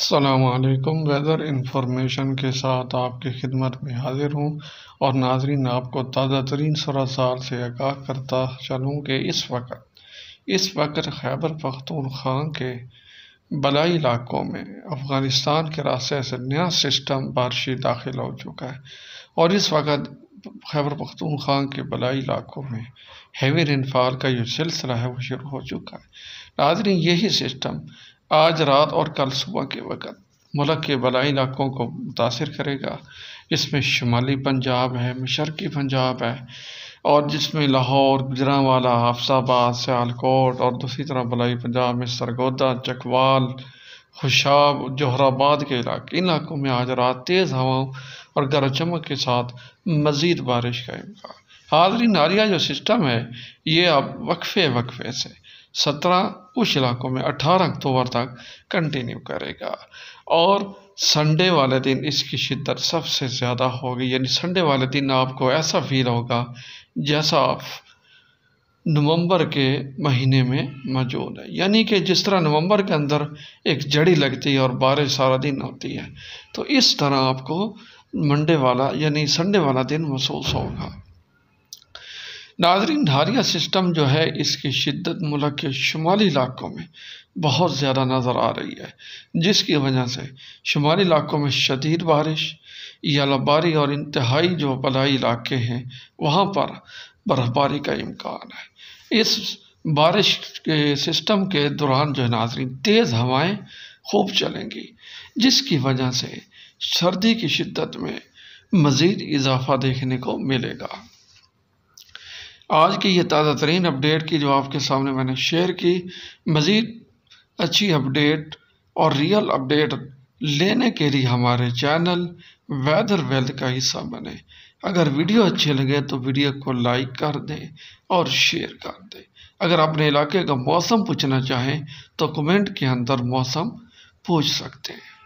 अल्लाम weather information के साथ आपकी खिदमत में हाजिर हूँ और नाजरीन आपको ताज़ा तरीन सरासाल से आगाह करता चलूँ कि इस वक्त इस वक्त खैबर पख्तूनख्वा के बलाई इलाकों में अफ़गानिस्तान के रास्ते से नया सिस्टम बारिशी दाखिल हो चुका है और इस वक्त खैबर पख्तूनख्वा के बलाई इलाकों में हैवी रेनफॉल का जो सिलसिला है वो शुरू हो चुका है नाजरीन यही सिस्टम आज रात और कल सुबह के वक़्त मुल्क के बलाई इलाकों को मुतासर करेगा इसमें शुमाली पंजाब है मशरक़ी पंजाब है और जिसमें लाहौर गुजरावाला हफ्साबाद सयालकोट और दूसरी तरह बलाई पंजाब में सरगोदा चकवाल खुशाब जोहराबाद के इलाके इन इलाकों में आज रात तेज़ हवाओं और गरज चमक के साथ मज़ीद बारिश का इम्कान हाजरी नारिया जो सिस्टम है ये अब वक्फे वक्फे से सत्रह उस इलाकों में अठारह अक्टूबर तक कंटिन्यू करेगा और संडे वाले दिन इसकी शिद्दत सबसे ज़्यादा होगी यानी संडे वाले दिन आपको ऐसा फील होगा जैसा आप नवंबर के महीने में मौजूद है यानी कि जिस तरह नवंबर के अंदर एक जड़ी लगती है और बारिश सारा दिन होती है तो इस तरह आपको मंडे वाला यानी संडे वाला दिन महसूस होगा नाजरीन धारिया सिस्टम जो है इसकी शिद्दत मुल्क के शुमाली इलाकों में बहुत ज़्यादा नज़र आ रही है जिसकी वजह से शुमाली इलाकों में शदीद बारिश यालाबारी और इंतहाई जो बलाई इलाके हैं वहाँ पर बर्फ़बारी का इम्कान है इस बारिश के सिस्टम के दौरान जो है नाजरीन तेज़ हवाएँ खूब चलेंगी जिसकी वजह से सर्दी की शिद्दत में मज़ीद इजाफा देखने को मिलेगा आज की ये ताज़ा तरीन अपडेट की जो आपके सामने मैंने शेयर की मज़ीद अच्छी अपडेट और रियल अपडेट लेने के लिए हमारे चैनल वेदर वेल्थ का हिस्सा बने अगर वीडियो अच्छे लगे तो वीडियो को लाइक कर दें और शेयर कर दें अगर अपने इलाके का मौसम पूछना चाहें तो कमेंट के अंदर मौसम पूछ सकते हैं